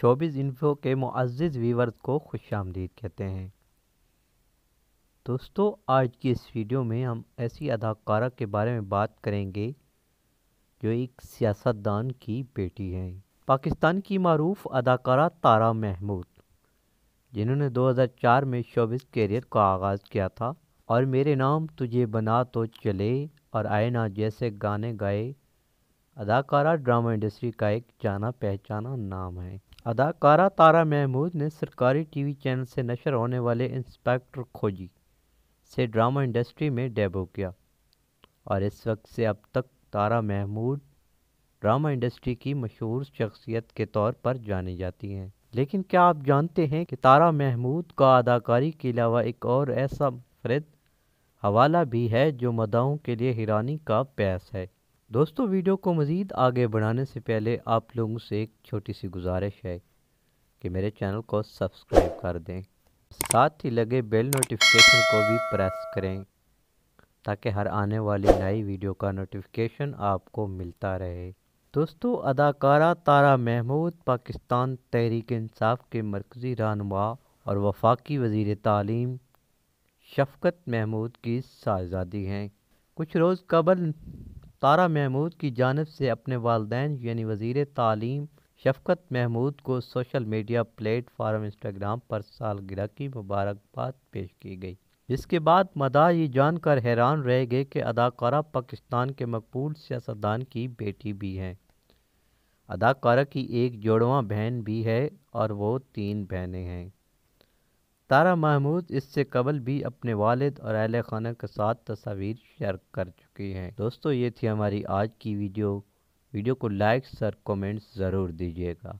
showbiz info के Muaz viewers को खुश आमदीद कहते हैं दोस्तों आज की इस वीडियो में हम ऐसी अदाकारा के बारे में बात करेंगे जो एक सियासतदान की बेटी हैं पाकिस्तान की मरूफ अदाकारा तारा महमूद जिन्होंने 2004 में शोबिस कैरियर का आगाज़ किया था और मेरे नाम तुझे बना तो चले और आए ना जैसे गाने गाए अदाकारा ड्रामा इंडस्ट्री का एक जाना पहचाना नाम है अदाकारा तारा महमूद ने सरकारी टीवी चैनल से नशर होने वाले इंस्पेक्टर खोजी से ड्रामा इंडस्ट्री में डेब्यू किया और इस वक्त से अब तक तारा महमूद ड्रामा इंडस्ट्री की मशहूर शख्सियत के तौर पर जानी जाती हैं लेकिन क्या आप जानते हैं कि तारा महमूद का अदाकारी के अलावा एक और ऐसा फर्द हवाला भी है जो मदाओं के लिए हैरानी का पैस है दोस्तों वीडियो को मज़ीद आगे बढ़ाने से पहले आप लोगों से एक छोटी सी गुजारिश है कि मेरे चैनल को सब्सक्राइब कर दें साथ ही लगे बेल नोटिफिकेशन को भी प्रेस करें ताकि हर आने वाली नई वीडियो का नोटिफिकेशन आपको मिलता रहे दोस्तों अदाकारा तारा महमूद पाकिस्तान तहरीक इंसाफ के मरकज़ी रहनुमा और वफाकी वज़ी तालीम शफकत महमूद की शाहजादी हैं कुछ रोज़ कबल तारा महमूद की जानब से अपने वालदेन यानी वजीर तालीम शफकत महमूद को सोशल मीडिया प्लेटफार्म इंस्टाग्राम पर सालगिरह की मुबारकबाद पेश की गई जिसके बाद मदा ये जानकर हैरान रह गए कि अदाकारा पाकिस्तान के मकबूल सियासतदान की बेटी भी हैं अदाकारा की एक जोड़वा बहन भी है और वो तीन बहनें हैं तारा महमूद इससे कबल भी अपने वालिद और अहल खाना के साथ तस्वीर शेयर कर चुकी हैं दोस्तों ये थी हमारी आज की वीडियो वीडियो को लाइक सर कमेंट्स ज़रूर दीजिएगा